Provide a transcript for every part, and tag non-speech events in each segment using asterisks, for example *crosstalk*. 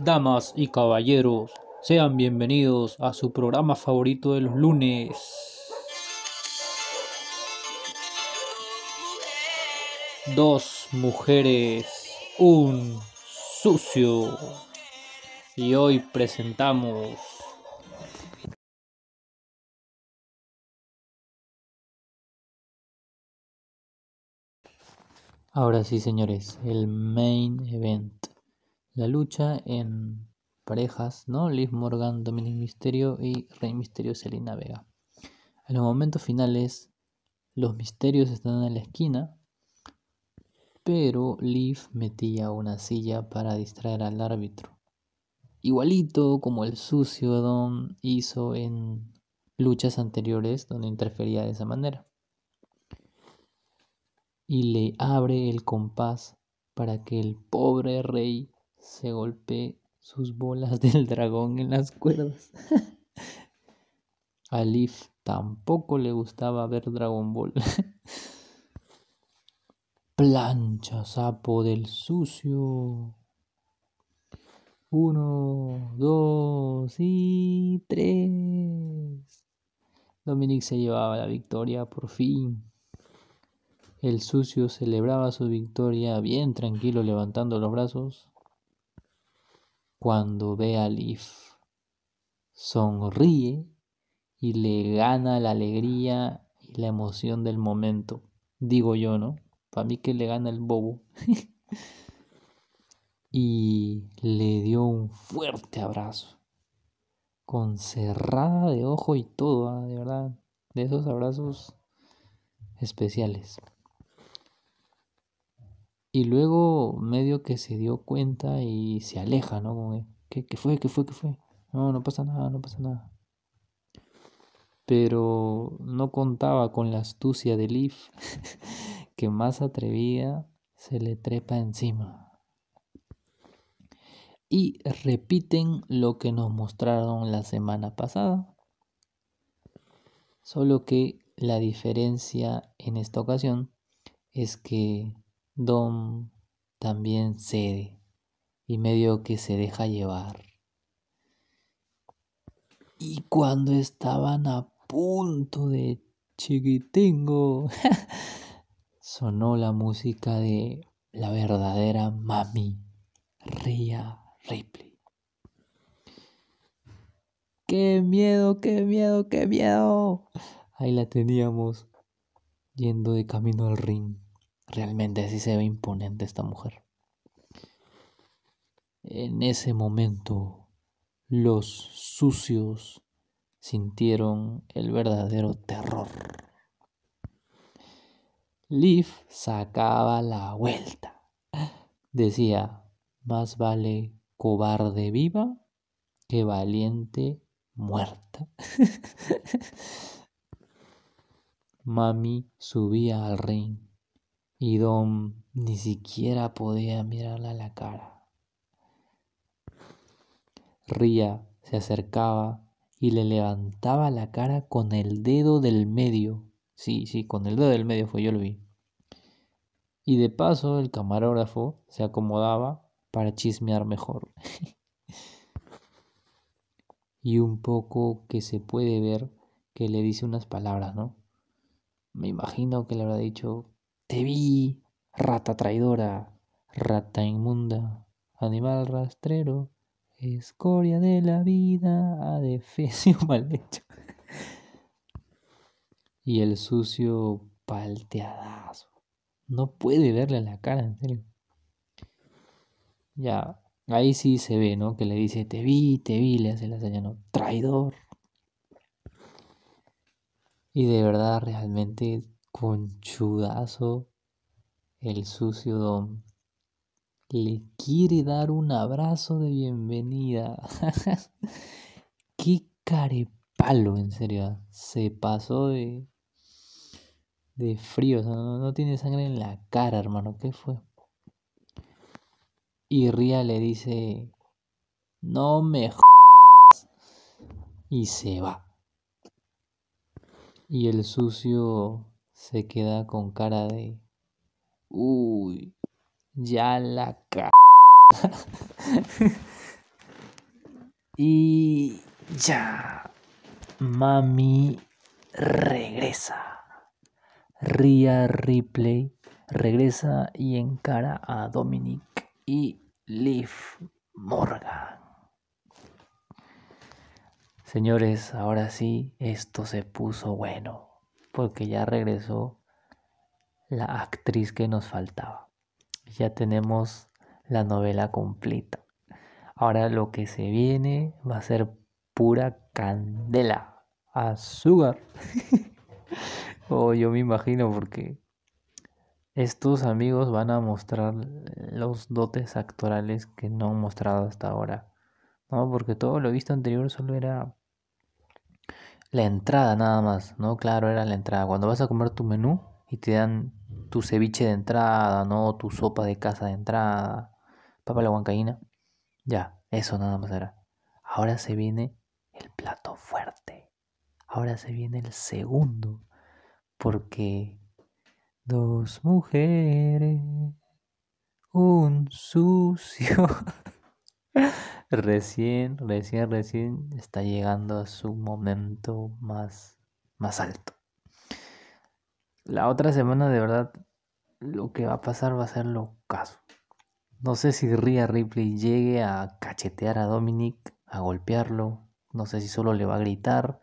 Damas y caballeros, sean bienvenidos a su programa favorito de los lunes. Dos mujeres, un sucio. Y hoy presentamos Ahora sí, señores, el main event la lucha en parejas, ¿no? Liv Morgan, Dominic Misterio y Rey Misterio Selina Vega. En los momentos finales, los misterios están en la esquina, pero Liv metía una silla para distraer al árbitro. Igualito como el sucio Don hizo en luchas anteriores donde interfería de esa manera. Y le abre el compás para que el pobre rey se golpee sus bolas *laughs* del dragón en las cuerdas. A *laughs* tampoco le gustaba ver Dragon Ball. *laughs* Plancha, sapo del sucio. Uno, dos y tres. Dominic se llevaba la victoria por fin. El sucio celebraba su victoria bien tranquilo levantando los brazos. Cuando ve a Leaf, sonríe y le gana la alegría y la emoción del momento. Digo yo, ¿no? Para mí que le gana el bobo. *laughs* y le dio un fuerte abrazo. Con cerrada de ojo y todo, ¿ah? de verdad. De esos abrazos especiales. Y luego medio que se dio cuenta y se aleja, ¿no? ¿qué, fue? ¿Qué fue? ¿Qué fue? No, no pasa nada, no pasa nada. Pero no contaba con la astucia de Leaf, *laughs* que más atrevida se le trepa encima. Y repiten lo que nos mostraron la semana pasada. Solo que la diferencia en esta ocasión es que Dom también cede y medio que se deja llevar. Y cuando estaban a punto de chiquitingo, *laughs* sonó la música de la verdadera mami, Ria Ripley. ¡Qué miedo, qué miedo, qué miedo! Ahí la teníamos, yendo de camino al ring. Realmente así se ve imponente esta mujer. En ese momento, los sucios sintieron el verdadero terror. Liv sacaba la vuelta. Decía, más vale cobarde viva que valiente muerta. *laughs* Mami subía al ring y Dom ni siquiera podía mirarla a la cara. Ría se acercaba y le levantaba la cara con el dedo del medio. Sí, sí, con el dedo del medio fue, yo lo vi. Y de paso el camarógrafo se acomodaba para chismear mejor. *laughs* y un poco que se puede ver que le dice unas palabras, ¿no? Me imagino que le habrá dicho te vi, rata traidora, rata inmunda, animal rastrero, escoria de la vida, adefesio *laughs* mal hecho. y el sucio palteadazo. No puede verle la cara, en serio. Ya, ahí sí se ve, ¿no? Que le dice, te vi, te vi, le hace la señal, ¿no? Traidor. Y de verdad, realmente chudazo, el sucio don Le quiere dar un abrazo de bienvenida. *laughs* Qué carepalo, en serio. Se pasó de, de frío. O sea, no, tiene sangre en la cara, hermano. ¿Qué fue? Y Ria le dice, no me Y se va. Y el sucio se queda con cara de... Uy, ya la c... *laughs* y ya, mami regresa. Ria Ripley regresa y encara a Dominic y Liv Morgan. Señores, ahora sí, esto se puso bueno porque ya regresó la actriz que nos faltaba. Ya tenemos la novela completa. Ahora lo que se viene va a ser pura candela, azúcar. *laughs* o oh, yo me imagino porque estos amigos van a mostrar los dotes actorales que no han mostrado hasta ahora. No, porque todo lo visto anterior solo era la entrada nada más, ¿no? Claro, era la entrada. Cuando vas a comer tu menú y te dan tu ceviche de entrada, ¿no? Tu sopa de casa de entrada, papa la huancaína. Ya, eso nada más era. Ahora se viene el plato fuerte. Ahora se viene el segundo. Porque dos mujeres, un sucio. *laughs* recién, recién, recién está llegando a su momento más, más alto. La otra semana, de verdad, lo que va a pasar va a ser lo caso. No sé si Rhea Ripley llegue a cachetear a Dominic, a golpearlo. No sé si solo le va a gritar.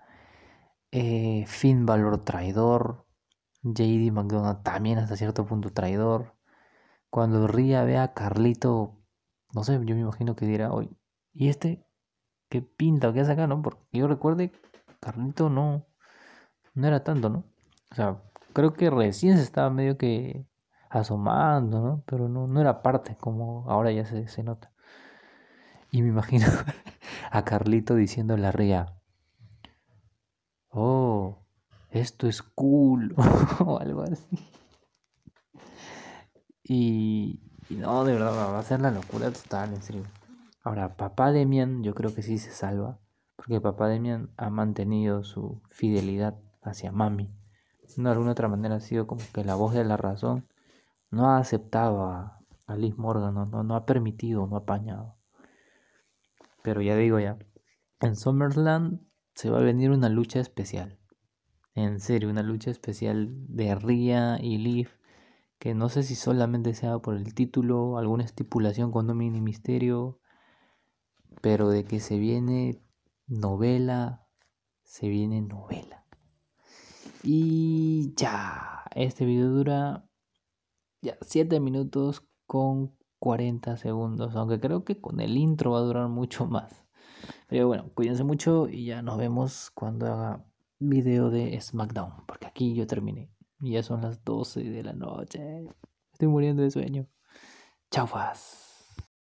Fin eh, Finn Valor traidor. JD McDonald también hasta cierto punto traidor. Cuando Rhea ve a Carlito no sé, yo me imagino que diera hoy, ¿y este qué pinta o qué hace acá, no? Porque yo recuerde, Carlito no, no era tanto, ¿no? O sea, creo que recién se estaba medio que asomando, ¿no? Pero no, no era parte, como ahora ya se, se nota. Y me imagino *laughs* a Carlito diciendo la ría, oh, esto es cool, *laughs* o algo así. Y, y no, de verdad, va a ser la locura total, en serio. Ahora, papá Demian, yo creo que sí se salva, porque papá Demian ha mantenido su fidelidad hacia mami. de alguna otra manera ha sido como que la voz de la razón. No ha aceptado a, Liz Morgan, no, no, ha permitido, no ha apañado. Pero ya digo ya, en Summerland se va a venir una lucha especial. En serio, una lucha especial de Ria y Leaf que no sé si solamente sea por el título, alguna estipulación con un mini misterio, pero de que se viene novela, se viene novela. Y ya, este video dura ya 7 minutos con 40 segundos, aunque creo que con el intro va a durar mucho más. Pero bueno, cuídense mucho y ya nos vemos cuando haga video de SmackDown, porque aquí yo terminé ya son las 12 de la noche. Estoy muriendo de sueño. Chau.